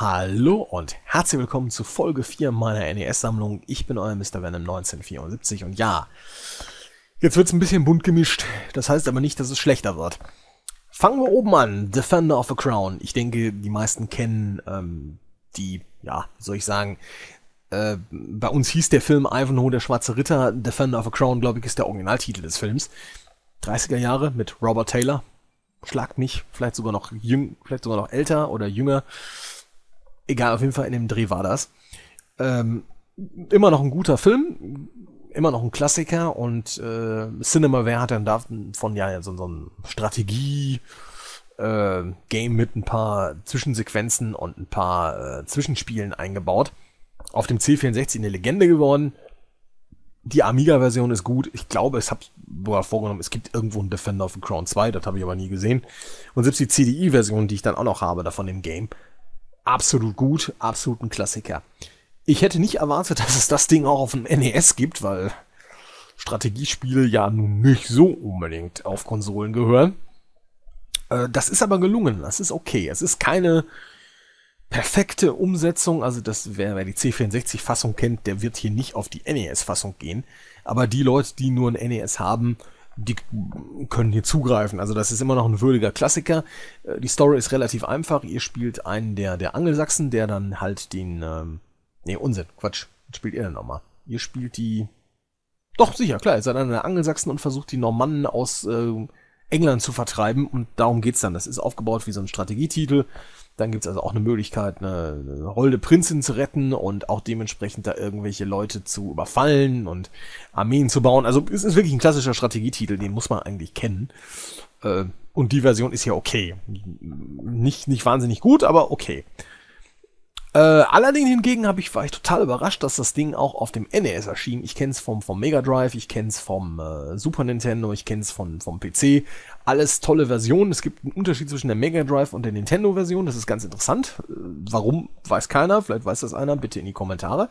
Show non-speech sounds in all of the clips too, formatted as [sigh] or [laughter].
Hallo und herzlich willkommen zu Folge 4 meiner NES-Sammlung. Ich bin euer Mr. Venom 1974 und ja, jetzt wird es ein bisschen bunt gemischt. Das heißt aber nicht, dass es schlechter wird. Fangen wir oben an. Defender of a Crown. Ich denke, die meisten kennen ähm, die, ja, wie soll ich sagen, äh, bei uns hieß der Film Ivanhoe, der schwarze Ritter. Defender of a Crown, glaube ich, ist der Originaltitel des Films. 30er Jahre mit Robert Taylor. Schlagt mich, vielleicht sogar noch jüng, vielleicht sogar noch älter oder jünger. Egal, auf jeden Fall in dem Dreh war das. Ähm, immer noch ein guter Film, immer noch ein Klassiker und äh, Cinemaware hat dann davon ja so, so ein Strategie- äh, Game mit ein paar Zwischensequenzen und ein paar äh, Zwischenspielen eingebaut. Auf dem C64 eine Legende geworden. Die Amiga-Version ist gut. Ich glaube, ich habe es vorgenommen, es gibt irgendwo einen Defender of the Crown 2, das habe ich aber nie gesehen. Und selbst die CDI-Version, die ich dann auch noch habe, davon im Game, absolut gut, absolut ein Klassiker. Ich hätte nicht erwartet, [laughs] dass es das Ding auch auf dem NES gibt, weil Strategiespiele ja nun nicht so unbedingt auf Konsolen gehören. Äh, das ist aber gelungen, das ist okay. Es ist keine perfekte Umsetzung, also das, wer, wer die C64-Fassung kennt, der wird hier nicht auf die NES-Fassung gehen. Aber die Leute, die nur ein NES haben, die können hier zugreifen. Also das ist immer noch ein würdiger Klassiker. Äh, die Story ist relativ einfach. Ihr spielt einen der, der Angelsachsen, der dann halt den... Ähm, nee, Unsinn, Quatsch. Was spielt ihr denn nochmal? Ihr spielt die... Doch, sicher, klar. Ihr seid einer der Angelsachsen und versucht die Normannen aus äh, England zu vertreiben. Und darum geht's dann. Das ist aufgebaut wie so ein Strategietitel. Dann gibt es also auch eine Möglichkeit, eine, eine holde Prinzin zu retten und auch dementsprechend da irgendwelche Leute zu überfallen und Armeen zu bauen. Also es ist wirklich ein klassischer Strategietitel, den muss man eigentlich kennen. Äh, und die Version ist ja okay. Nicht, nicht wahnsinnig gut, aber okay. Äh, allerdings hingegen hab ich, war ich total überrascht, dass das Ding auch auf dem NES erschien. Ich kenn's vom, vom Mega Drive, ich kenn's vom äh, Super Nintendo, ich kenn's von, vom PC. Alles tolle Versionen. Es gibt einen Unterschied zwischen der Mega Drive und der Nintendo-Version. Das ist ganz interessant. Äh, warum, weiß keiner. Vielleicht weiß das einer. Bitte in die Kommentare.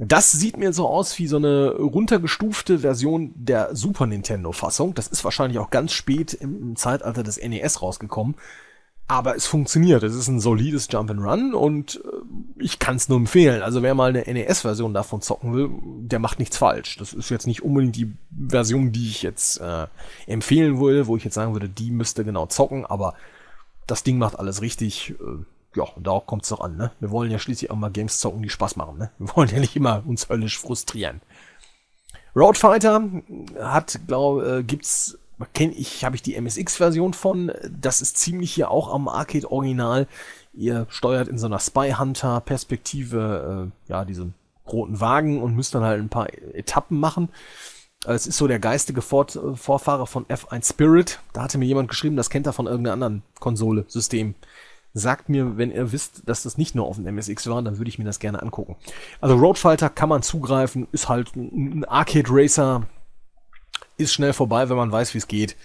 Das sieht mir so aus wie so eine runtergestufte Version der Super Nintendo-Fassung. Das ist wahrscheinlich auch ganz spät im, im Zeitalter des NES rausgekommen aber es funktioniert. Es ist ein solides Jump and Run und äh, ich kann es nur empfehlen. Also wer mal eine NES-Version davon zocken will, der macht nichts falsch. Das ist jetzt nicht unbedingt die Version, die ich jetzt äh, empfehlen würde, wo ich jetzt sagen würde, die müsste genau zocken, aber das Ding macht alles richtig. Äh, ja, und da kommt es doch an. Ne? Wir wollen ja schließlich auch mal Games zocken, die Spaß machen. Ne? Wir [laughs] wollen ja nicht immer uns höllisch frustrieren. Road Fighter hat, glaube äh, gibt's kenne ich, habe ich die MSX-Version von. Das ist ziemlich hier auch am Arcade-Original. Ihr steuert in so einer Spy Hunter-Perspektive, äh, ja, diesen roten Wagen und müsst dann halt ein paar Etappen machen. Es ist so der geistige Vor äh, Vorfahrer von F1 Spirit. Da hatte mir jemand geschrieben, das kennt er von irgendeiner anderen Konsole, System. Sagt mir, wenn ihr wisst, dass das nicht nur auf dem MSX war, dann würde ich mir das gerne angucken. Also Roadfighter kann man zugreifen, ist halt ein Arcade Racer, ist schnell vorbei, wenn man weiß, wie es geht.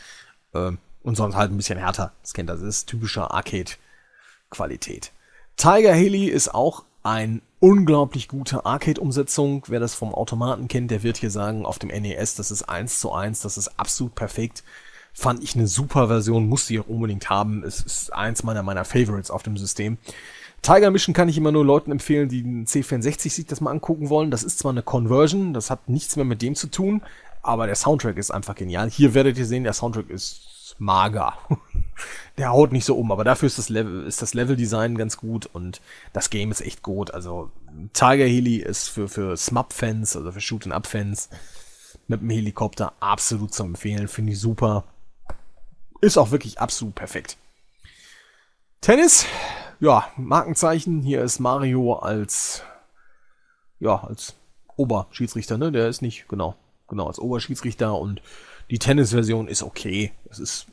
Ähm, und sonst halt ein bisschen härter. Das kennt das. Das ist typischer Arcade-Qualität. Tiger Hilly ist auch ein unglaublich gute Arcade-Umsetzung. Wer das vom Automaten kennt, der wird hier sagen, auf dem NES, das ist 1 zu 1, das ist absolut perfekt. Fand ich eine super Version, musste ich auch unbedingt haben. Es ist eins meiner, meiner Favorites auf dem System. Tiger Mission kann ich immer nur Leuten empfehlen, die den C64 sich das mal angucken wollen. Das ist zwar eine Conversion, das hat nichts mehr mit dem zu tun, aber der Soundtrack ist einfach genial. Hier werdet ihr sehen, der Soundtrack ist mager. [laughs] der haut nicht so um, aber dafür ist das Level, ist das Level-Design ganz gut und das Game ist echt gut. Also Tiger Heli ist für, für Smub-Fans, also für Shoot-and-Up-Fans mit dem Helikopter absolut zu empfehlen. Finde ich super. Ist auch wirklich absolut perfekt. Tennis, ja, Markenzeichen. Hier ist Mario als, ja, als Oberschiedsrichter, ne? Der ist nicht, genau genau, als Oberschiedsrichter und die Tennis-Version ist okay. Es ist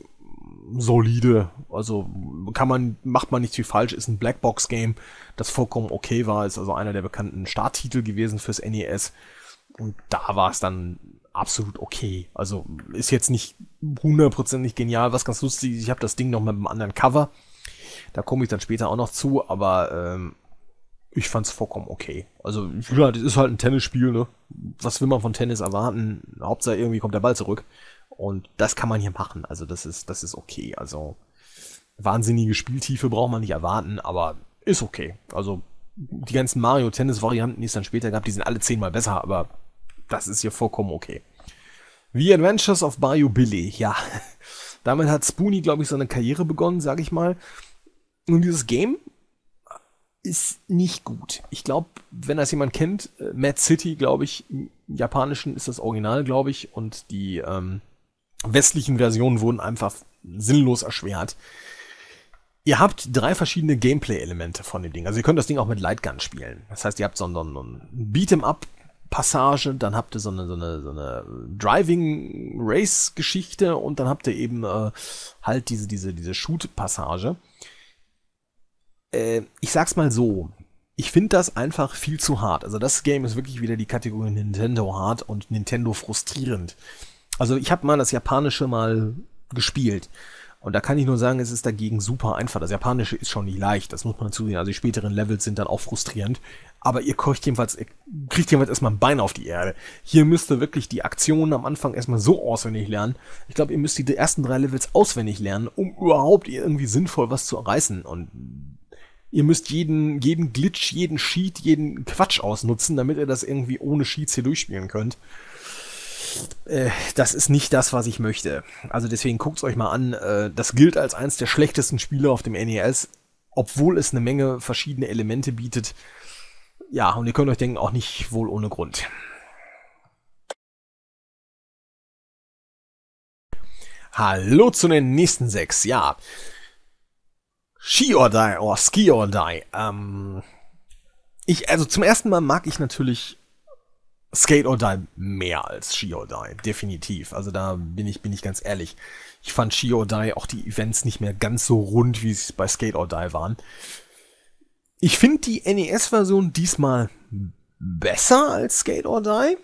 solide. Also kann man, macht man nicht viel falsch, ist ein Blackbox-Game, das vollkommen okay war, ist also einer der bekannten Starttitel gewesen fürs NES. Und da war es dann absolut okay. Also ist jetzt nicht hundertprozentig genial, was ganz lustig ist, ich habe das Ding noch mit einem anderen Cover. Da komme ich dann später auch noch zu, aber ähm, ich fand's vollkommen okay. Also, ja, das ist halt ein Tennisspiel, ne? Was will man von Tennis erwarten? Hauptsache irgendwie kommt der Ball zurück. Und das kann man hier machen. Also, das ist, das ist okay. Also, wahnsinnige Spieltiefe braucht man nicht erwarten, aber ist okay. Also, die ganzen Mario-Tennis-Varianten, die es dann später gab, die sind alle zehnmal besser, aber das ist hier vollkommen okay. The Adventures of Bayou Billy, ja. [laughs] Damit hat Spoonie, glaube ich, seine Karriere begonnen, sag ich mal. Und dieses Game ist nicht gut. Ich glaube, wenn das jemand kennt, äh, Mad City, glaube ich, im Japanischen ist das Original, glaube ich, und die ähm, westlichen Versionen wurden einfach sinnlos erschwert. Ihr habt drei verschiedene Gameplay-Elemente von dem Ding. Also ihr könnt das Ding auch mit Lightgun spielen. Das heißt, ihr habt so einen, so einen Beat'em-up Passage, dann habt ihr so eine, so eine, so eine Driving-Race-Geschichte und dann habt ihr eben äh, halt diese, diese, diese Shoot-Passage äh, ich sag's mal so, ich finde das einfach viel zu hart. Also das Game ist wirklich wieder die Kategorie Nintendo hart und Nintendo frustrierend. Also ich habe mal das Japanische mal gespielt. Und da kann ich nur sagen, es ist dagegen super einfach. Das Japanische ist schon nicht leicht, das muss man dazu sehen. Also die späteren Levels sind dann auch frustrierend. Aber ihr kriegt jedenfalls, ihr kriegt jedenfalls erstmal ein Bein auf die Erde. Hier müsst ihr wirklich die Aktionen am Anfang erstmal so auswendig lernen. Ich glaube, ihr müsst die ersten drei Levels auswendig lernen, um überhaupt irgendwie sinnvoll was zu erreißen. Und ihr müsst jeden, jeden Glitch, jeden Sheet, jeden Quatsch ausnutzen, damit ihr das irgendwie ohne Sheets hier durchspielen könnt. Äh, das ist nicht das, was ich möchte. Also deswegen guckt's euch mal an. Äh, das gilt als eins der schlechtesten Spiele auf dem NES, obwohl es eine Menge verschiedene Elemente bietet. Ja, und ihr könnt euch denken, auch nicht wohl ohne Grund. Hallo zu den nächsten sechs. Ja, Ski or Die or Ski or Die. Ähm, ich, also zum ersten Mal mag ich natürlich Skate or Die mehr als Ski or Die, definitiv. Also da bin ich, bin ich ganz ehrlich. Ich fand Ski or Die auch die Events nicht mehr ganz so rund, wie sie bei Skate or Die waren. Ich finde die NES-Version diesmal besser als Skate or Die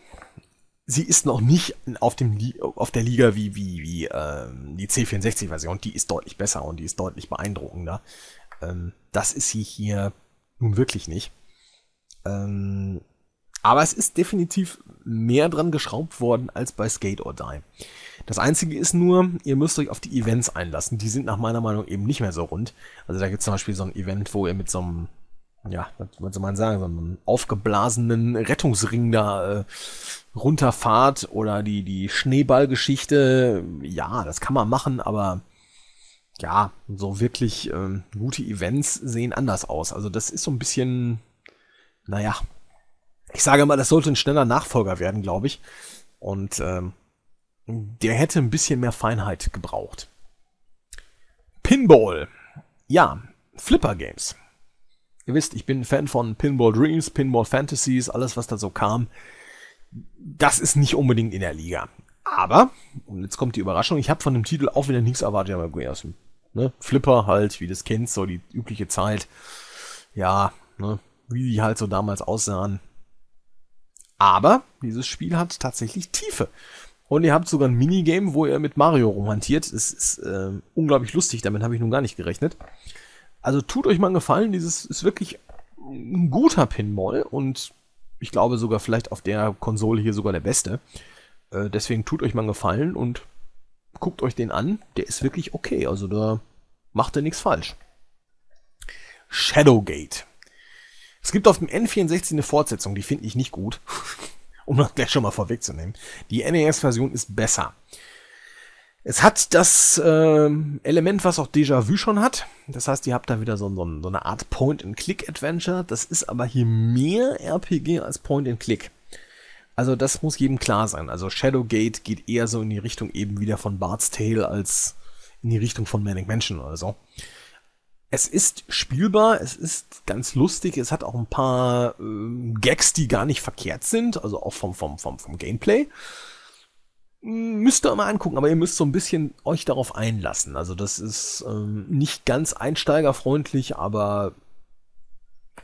sie ist noch nicht auf, dem, auf der Liga wie, wie, wie ähm, die C64-Version. Die ist deutlich besser und die ist deutlich beeindruckender. Ähm, das ist sie hier nun wirklich nicht. Ähm, aber es ist definitiv mehr dran geschraubt worden als bei Skate or Die. Das Einzige ist nur, ihr müsst euch auf die Events einlassen. Die sind nach meiner Meinung eben nicht mehr so rund. Also da gibt es zum Beispiel so ein Event, wo ihr mit so einem ja, was soll man sagen, so einen aufgeblasenen Rettungsring da äh, runterfahrt oder die, die Schneeballgeschichte, ja, das kann man machen, aber ja, so wirklich ähm, gute Events sehen anders aus. Also das ist so ein bisschen, naja, ich sage mal, das sollte ein schneller Nachfolger werden, glaube ich. Und ähm, der hätte ein bisschen mehr Feinheit gebraucht. Pinball. Ja, Flipper Games. Ihr wisst, ich bin Fan von Pinball Dreams, Pinball Fantasies, alles was da so kam. Das ist nicht unbedingt in der Liga. Aber, und jetzt kommt die Überraschung, ich habe von dem Titel auch wieder nichts erwartet, aber Goyasum. Ne? Flipper halt, wie das kennt, so die übliche Zeit. Ja, ne? wie die halt so damals aussahen. Aber dieses Spiel hat tatsächlich Tiefe. Und ihr habt sogar ein Minigame, wo ihr mit Mario romantiert. Es ist äh, unglaublich lustig, damit habe ich nun gar nicht gerechnet. Also tut euch mal einen Gefallen, dieses ist wirklich ein guter Pinball und ich glaube sogar vielleicht auf der Konsole hier sogar der beste. Äh, deswegen tut euch mal einen Gefallen und guckt euch den an. Der ist wirklich okay. Also da macht er nichts falsch. Shadowgate. Es gibt auf dem N64 eine Fortsetzung, die finde ich nicht gut. [laughs] um das gleich schon mal vorwegzunehmen. Die NES-Version ist besser. Es hat das äh, Element, was auch Déjà-vu schon hat. Das heißt, ihr habt da wieder so, so, so eine Art Point-and-Click-Adventure. Das ist aber hier mehr RPG als Point-and-Click. Also das muss jedem klar sein. Also Shadowgate geht eher so in die Richtung eben wieder von Bart's Tale als in die Richtung von Manic Mansion oder so. Es ist spielbar, es ist ganz lustig, es hat auch ein paar äh, Gags, die gar nicht verkehrt sind, also auch vom, vom, vom, vom Gameplay. Hm, müsst ihr mal angucken, aber ihr müsst so ein bisschen euch darauf einlassen. Also das ist ähm, nicht ganz einsteigerfreundlich, aber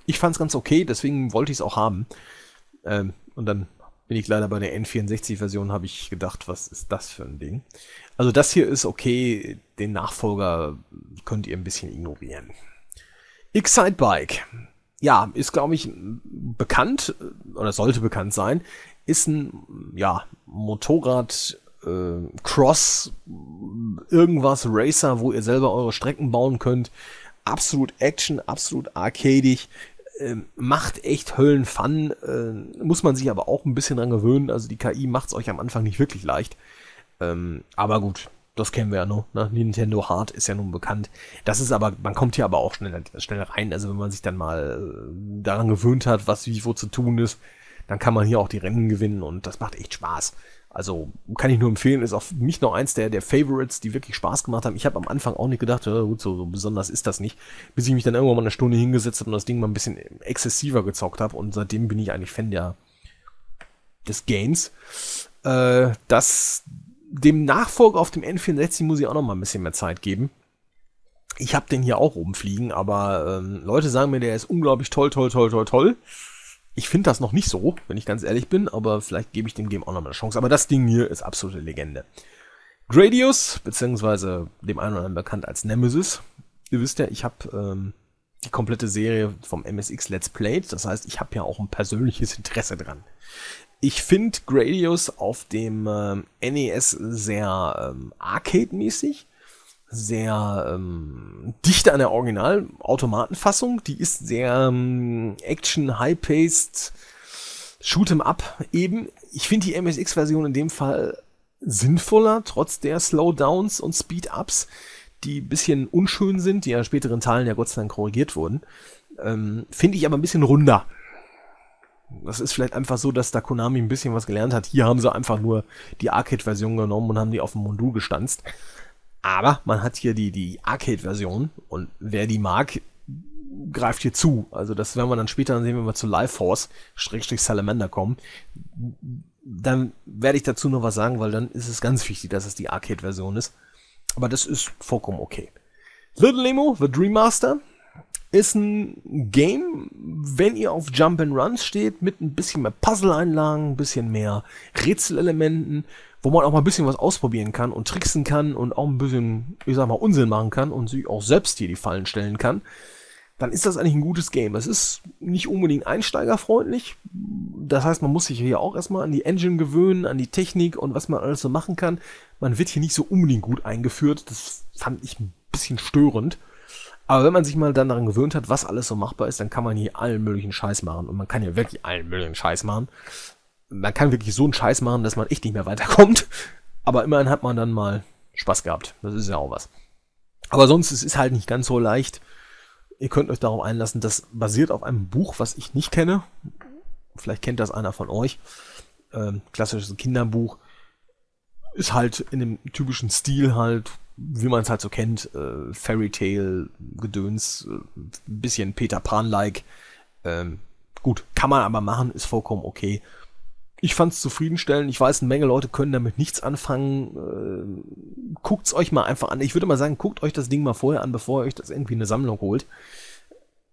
ich fand es ganz okay, deswegen wollte ich es auch haben. Ähm, und dann bin ich leider bei der N64-Version, habe ich gedacht, was ist das für ein Ding? Also das hier ist okay, den Nachfolger könnt ihr ein bisschen ignorieren. Excitebike. Ja, ist, glaube ich, bekannt äh, oder sollte bekannt sein ist ein ja, Motorrad äh, Cross irgendwas Racer, wo ihr selber eure Strecken bauen könnt. Absolut Action, absolut arcadig. Ähm, macht echt Höllenfun, äh, muss man sich aber auch ein bisschen dran gewöhnen. Also die KI macht's euch am Anfang nicht wirklich leicht. Ähm, aber gut, das kennen wir ja noch. Ne? Nintendo Hard ist ja nun bekannt. Das ist aber, man kommt hier aber auch schnell, schnell rein. Also wenn man sich dann mal äh, daran gewöhnt hat, was wie wo zu tun ist, dann kann man hier auch die Rennen gewinnen und das macht echt Spaß. Also kann ich nur empfehlen, ist auch für mich noch eins der, der Favorites, die wirklich Spaß gemacht haben. Ich habe am Anfang auch nicht gedacht, ja, äh, gut, so, so besonders ist das nicht, bis ich mich dann irgendwann mal eine Stunde hingesetzt habe und das Ding mal ein bisschen exzessiver gezockt habe und seitdem bin ich eigentlich Fan der, des Gains. Äh, das, dem Nachfolger auf dem N64 muss ich auch noch mal ein bisschen mehr Zeit geben. Ich habe den hier auch rumfliegen, aber ähm, Leute sagen mir, der ist unglaublich toll, toll, toll, toll, toll. Ich finde das noch nicht so, wenn ich ganz ehrlich bin, aber vielleicht gebe ich dem Game auch noch mal eine Chance. Aber das Ding hier ist absolute Legende. Gradius, beziehungsweise dem einen oder anderen bekannt als Nemesis. Ihr wisst ja, ich habe ähm, die komplette Serie vom MSX Let's Played. Das heißt, ich habe ja auch ein persönliches Interesse dran. Ich finde Gradius auf dem ähm, NES sehr ähm, arcade-mäßig sehr ähm, dicht an der Original-Automatenfassung. Die ist sehr ähm, Action, High-Paced, Shoot'em Up eben. Ich finde die MSX-Version in dem Fall sinnvoller, trotz der Slowdowns und Speed-Ups, die ein bisschen unschön sind, die ja in späteren Teilen ja Gott sei Dank korrigiert wurden. Ähm, finde ich aber ein bisschen runder. Das ist vielleicht einfach so, dass da Konami ein bisschen was gelernt hat. Hier haben sie einfach nur die Arcade-Version genommen und haben die auf dem Modul gestanzt. Aber man hat hier die, die Arcade-Version und wer die mag, greift hier zu. Also das werden wir dann später sehen, wenn wir zu Life Force, Schrägstrich Salamander kommen. Dann werde ich dazu noch was sagen, weil dann ist es ganz wichtig, dass es die Arcade-Version ist. Aber das ist vollkommen okay. Little Nemo, The Dream Master, ist ein Game, wenn ihr auf Jump and Runs steht, mit ein bisschen mehr Puzzle-Einlagen, ein bisschen mehr Rätselelementen. elementen wo man auch mal ein bisschen was ausprobieren kann und tricksen kann und auch ein bisschen, ich sag mal, Unsinn machen kann und sich auch selbst hier die Fallen stellen kann, dann ist das eigentlich ein gutes Game. Es ist nicht unbedingt einsteigerfreundlich. Das heißt, man muss sich hier auch erstmal an die Engine gewöhnen, an die Technik und was man alles so machen kann. Man wird hier nicht so unbedingt gut eingeführt. Das fand ich ein bisschen störend. Aber wenn man sich mal dann daran gewöhnt hat, was alles so machbar ist, dann kann man hier allen möglichen Scheiß machen. Und man kann hier wirklich allen möglichen Scheiß machen man kann wirklich so einen Scheiß machen, dass man echt nicht mehr weiterkommt. Aber immerhin hat man dann mal Spaß gehabt. Das ist ja auch was. Aber sonst, es ist halt nicht ganz so leicht. Ihr könnt euch darauf einlassen, das basiert auf einem Buch, was ich nicht kenne. Vielleicht kennt das einer von euch. Ähm, klassisches Kinderbuch. Ist halt in dem typischen Stil halt, wie man es halt so kennt, äh, Fairy Tale, Gedöns, äh, bisschen Peter Pan-like. Ähm, gut, kann man aber machen, ist vollkommen okay. Ich fand es zufriedenstellend. Ich weiß, eine Menge Leute können damit nichts anfangen. Äh, es euch mal einfach an. Ich würde mal sagen, guckt euch das Ding mal vorher an, bevor ihr euch das irgendwie in eine Sammlung holt.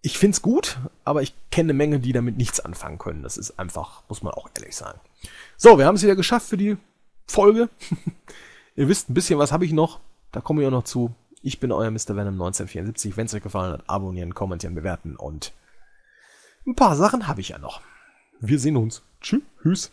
Ich finde es gut, aber ich kenne eine Menge, die damit nichts anfangen können. Das ist einfach, muss man auch ehrlich sagen. So, wir haben es wieder geschafft für die Folge. [laughs] ihr wisst, ein bisschen was habe ich noch. Da komme ich auch noch zu. Ich bin euer Mr. Venom 1974. es euch gefallen hat, abonnieren, kommentieren, bewerten und ein paar Sachen habe ich ja noch. Wir sehen uns. Tschüss.